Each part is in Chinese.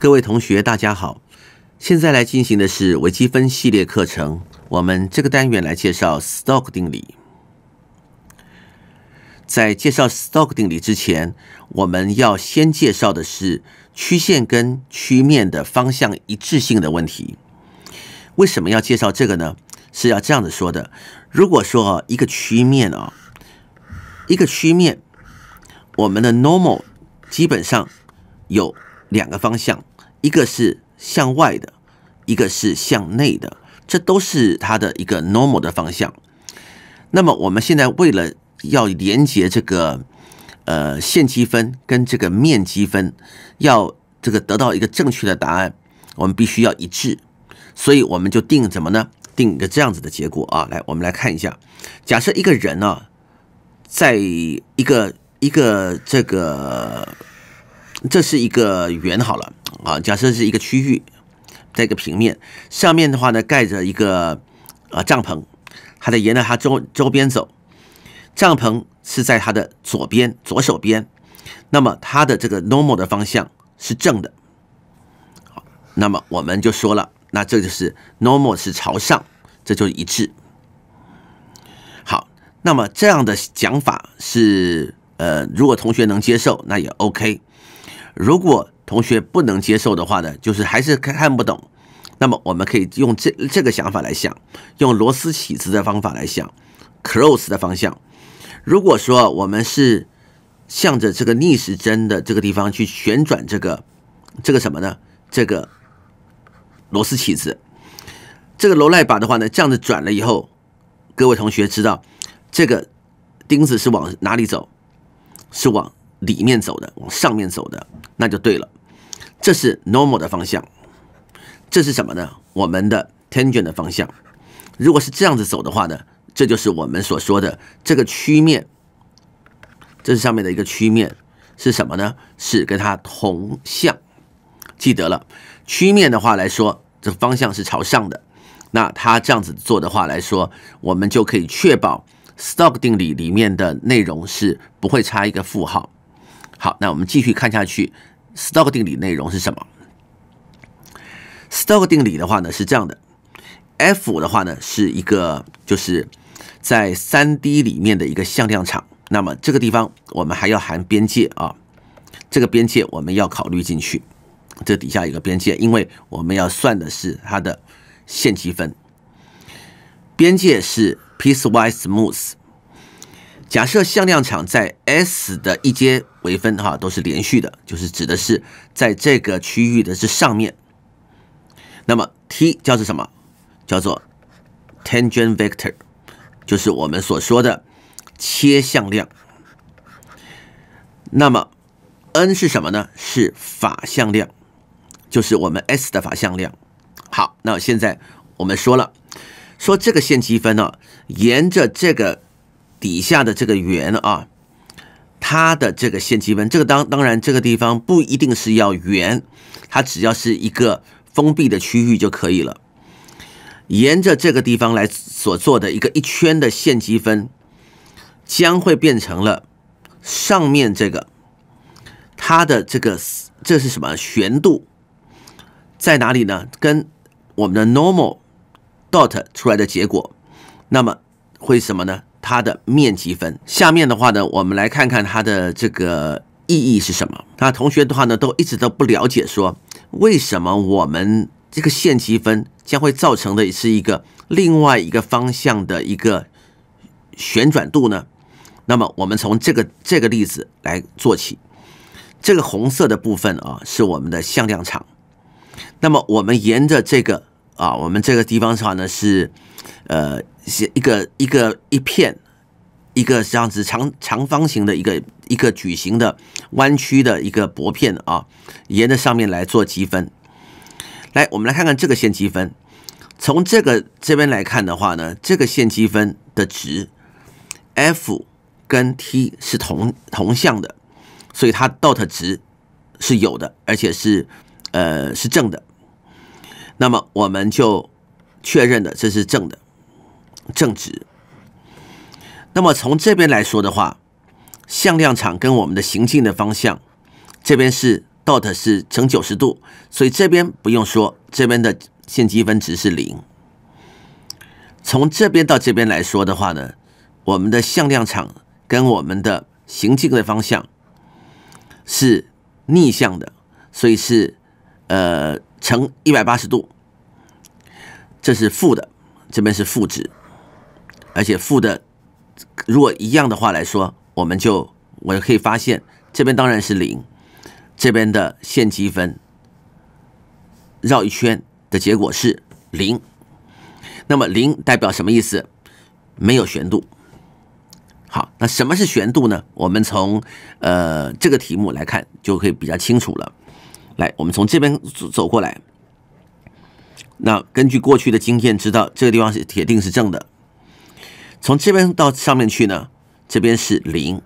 各位同学，大家好！现在来进行的是微积分系列课程。我们这个单元来介绍 s t o c k 定理。在介绍 s t o c k 定理之前，我们要先介绍的是曲线跟曲面的方向一致性的问题。为什么要介绍这个呢？是要这样子说的：如果说一个曲面啊，一个曲面，我们的 normal 基本上有两个方向。一个是向外的，一个是向内的，这都是它的一个 normal 的方向。那么我们现在为了要连接这个呃线积分跟这个面积分，要这个得到一个正确的答案，我们必须要一致。所以我们就定怎么呢？定一个这样子的结果啊！来，我们来看一下，假设一个人啊，在一个一个这个，这是一个圆好了。啊，假设是一个区域，在一个平面上面的话呢，盖着一个啊帐篷，它在沿着它周周边走，帐篷是在它的左边，左手边，那么它的这个 normal 的方向是正的，那么我们就说了，那这就是 normal 是朝上，这就一致。好，那么这样的讲法是呃，如果同学能接受，那也 OK，如果。同学不能接受的话呢，就是还是看不懂。那么我们可以用这这个想法来想，用螺丝起子的方法来想，cross 的方向。如果说我们是向着这个逆时针的这个地方去旋转这个这个什么呢？这个螺丝起子，这个楼赖把的话呢，这样子转了以后，各位同学知道这个钉子是往哪里走？是往里面走的，往上面走的，那就对了。这是 normal 的方向，这是什么呢？我们的 tangent 的方向。如果是这样子走的话呢，这就是我们所说的这个曲面。这是上面的一个曲面，是什么呢？是跟它同向。记得了，曲面的话来说，这方向是朝上的。那它这样子做的话来说，我们就可以确保 s t o k 定理里面的内容是不会差一个负号。好，那我们继续看下去。s t o c k 定理内容是什么 s t o c k 定理的话呢是这样的，F 的话呢是一个，就是在三 D 里面的一个向量场。那么这个地方我们还要含边界啊，这个边界我们要考虑进去。这底下有个边界，因为我们要算的是它的线积分，边界是 piecewise smooth。假设向量场在 S 的一阶微分哈都是连续的，就是指的是在这个区域的这上面，那么 T 叫做什么？叫做 tangent vector，就是我们所说的切向量。那么 n 是什么呢？是法向量，就是我们 S 的法向量。好，那现在我们说了，说这个线积分呢，沿着这个。底下的这个圆啊，它的这个线积分，这个当当然这个地方不一定是要圆，它只要是一个封闭的区域就可以了。沿着这个地方来所做的一个一圈的线积分，将会变成了上面这个，它的这个这是什么旋度在哪里呢？跟我们的 normal dot 出来的结果，那么会什么呢？它的面积分，下面的话呢，我们来看看它的这个意义是什么。那同学的话呢，都一直都不了解，说为什么我们这个线积分将会造成的是一个另外一个方向的一个旋转度呢？那么我们从这个这个例子来做起，这个红色的部分啊是我们的向量场，那么我们沿着这个。啊，我们这个地方的话呢是，呃，是一个一个一片，一个这样子长长方形的一个一个矩形的弯曲的一个薄片啊，沿着上面来做积分。来，我们来看看这个线积分。从这个这边来看的话呢，这个线积分的值 f 跟 t 是同同向的，所以它 dot 值是有的，而且是呃是正的。那么我们就确认了，这是正的正值。那么从这边来说的话，向量场跟我们的行进的方向，这边是 dot 是成九十度，所以这边不用说，这边的线积分值是零。从这边到这边来说的话呢，我们的向量场跟我们的行进的方向是逆向的，所以是呃。乘一百八十度，这是负的，这边是负值，而且负的，如果一样的话来说，我们就我就可以发现，这边当然是零，这边的线积分绕一圈的结果是零，那么零代表什么意思？没有旋度。好，那什么是旋度呢？我们从呃这个题目来看，就可以比较清楚了。来，我们从这边走过来。那根据过去的经验，知道这个地方是铁定是正的。从这边到上面去呢，这边是零。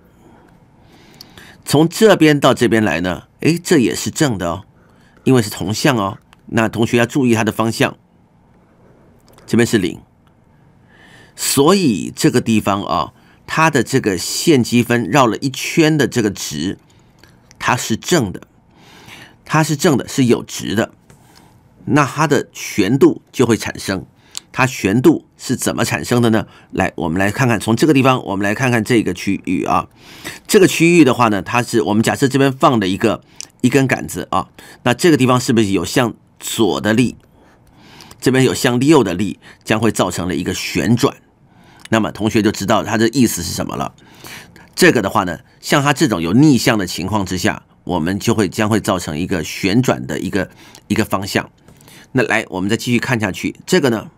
从这边到这边来呢，哎，这也是正的哦，因为是同向哦。那同学要注意它的方向。这边是零，所以这个地方啊，它的这个线积分绕了一圈的这个值，它是正的。它是正的，是有值的，那它的旋度就会产生。它旋度是怎么产生的呢？来，我们来看看，从这个地方，我们来看看这个区域啊。这个区域的话呢，它是我们假设这边放的一个一根杆子啊。那这个地方是不是有向左的力？这边有向右的力，将会造成了一个旋转。那么同学就知道它的意思是什么了。这个的话呢，像它这种有逆向的情况之下。我们就会将会造成一个旋转的一个一个方向。那来，我们再继续看下去。这个呢，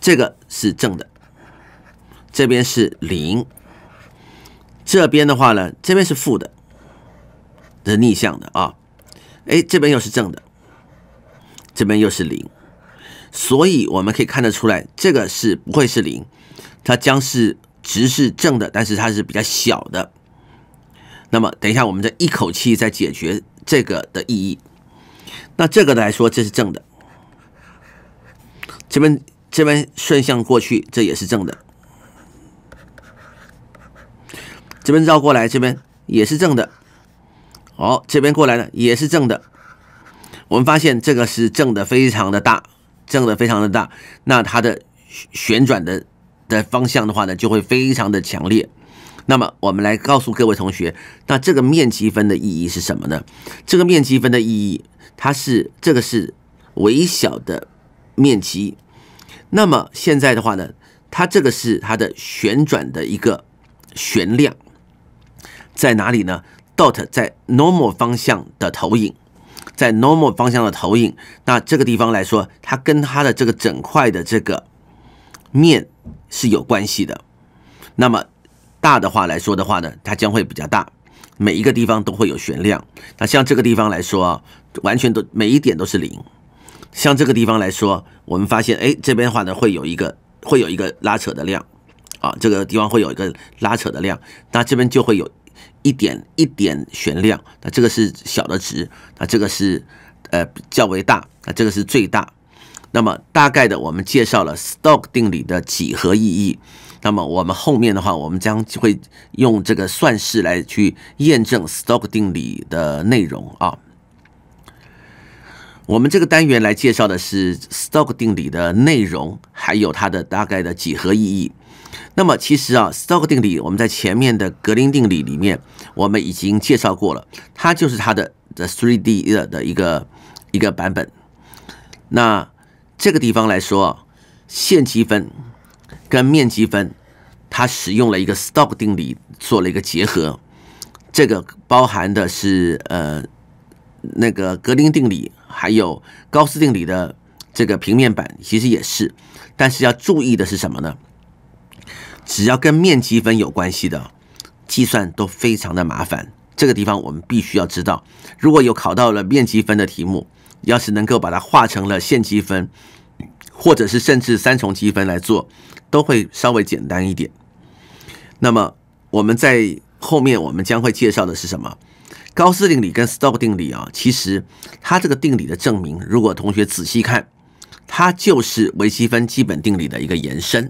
这个是正的，这边是零，这边的话呢，这边是负的，这逆向的啊。哎，这边又是正的，这边又是零，所以我们可以看得出来，这个是不会是零，它将是值是正的，但是它是比较小的。那么，等一下，我们再一口气再解决这个的意义。那这个来说，这是正的。这边这边顺向过去，这也是正的。这边绕过来，这边也是正的。哦，这边过来呢，也是正的。我们发现这个是正的，非常的大，正的非常的大。那它的旋转的的方向的话呢，就会非常的强烈。那么我们来告诉各位同学，那这个面积分的意义是什么呢？这个面积分的意义，它是这个是微小的面积。那么现在的话呢，它这个是它的旋转的一个旋量在哪里呢？dot 在 normal 方向的投影，在 normal 方向的投影。那这个地方来说，它跟它的这个整块的这个面是有关系的。那么。大的话来说的话呢，它将会比较大，每一个地方都会有悬量。那像这个地方来说，完全都每一点都是零。像这个地方来说，我们发现，哎，这边的话呢，会有一个会有一个拉扯的量，啊，这个地方会有一个拉扯的量。那这边就会有一点一点悬量。那这个是小的值，那这个是呃较为大，那这个是最大。那么大概的我们介绍了 s t o c k 定理的几何意义。那么我们后面的话，我们将会用这个算式来去验证 s t o c k 定理的内容啊。我们这个单元来介绍的是 s t o c k 定理的内容，还有它的大概的几何意义。那么其实啊 s t o c k 定理我们在前面的格林定理里面我们已经介绍过了，它就是它的 the three D 的一个一个版本。那这个地方来说，现积分。跟面积分，它使用了一个 s t o k 定理做了一个结合，这个包含的是呃那个格林定理，还有高斯定理的这个平面版，其实也是。但是要注意的是什么呢？只要跟面积分有关系的计算都非常的麻烦，这个地方我们必须要知道。如果有考到了面积分的题目，要是能够把它化成了线积分，或者是甚至三重积分来做。都会稍微简单一点。那么我们在后面我们将会介绍的是什么？高斯定理跟 s stop 定理啊，其实它这个定理的证明，如果同学仔细看，它就是微积分基本定理的一个延伸。